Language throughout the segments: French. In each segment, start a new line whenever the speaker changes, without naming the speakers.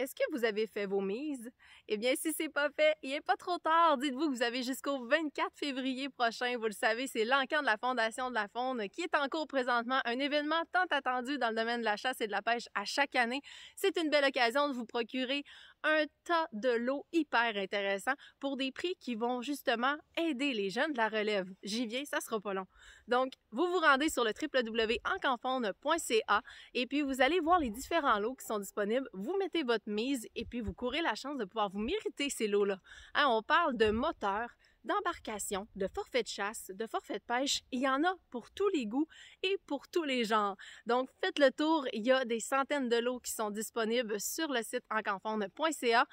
Est-ce que vous avez fait vos mises? Eh bien, si c'est pas fait, il n'est pas trop tard. Dites-vous que vous avez jusqu'au 24 février prochain. Vous le savez, c'est l'encan de la Fondation de la Faune qui est en cours présentement. Un événement tant attendu dans le domaine de la chasse et de la pêche à chaque année. C'est une belle occasion de vous procurer un tas de lots hyper intéressants pour des prix qui vont justement aider les jeunes de la relève. J'y viens, ça sera pas long. Donc, vous vous rendez sur le www.encanfaune.ca et puis vous allez voir les différents lots qui sont disponibles. Vous mettez votre mise et puis vous courez la chance de pouvoir vous mériter ces lots-là. Hein, on parle de moteurs, d'embarcation, de forfait de chasse, de forfaits de pêche. Il y en a pour tous les goûts et pour tous les genres. Donc, faites le tour. Il y a des centaines de lots qui sont disponibles sur le site encanfonde.ca.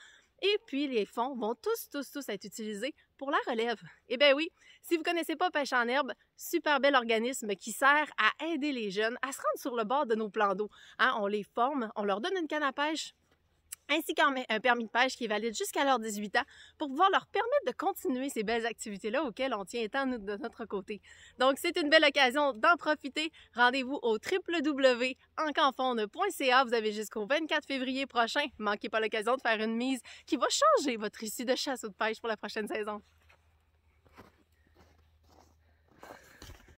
Et puis, les fonds vont tous, tous, tous être utilisés pour la relève. Eh bien oui, si vous connaissez pas Pêche en herbe, super bel organisme qui sert à aider les jeunes à se rendre sur le bord de nos plans d'eau. Hein, on les forme, on leur donne une canne à pêche, ainsi qu'un permis de pêche qui est valide jusqu'à leur 18 ans pour pouvoir leur permettre de continuer ces belles activités-là auxquelles on tient tant de notre côté. Donc, c'est une belle occasion d'en profiter. Rendez-vous au www.encanfonde.ca. Vous avez jusqu'au 24 février prochain. Manquez pas l'occasion de faire une mise qui va changer votre issue de chasse ou de pêche pour la prochaine saison.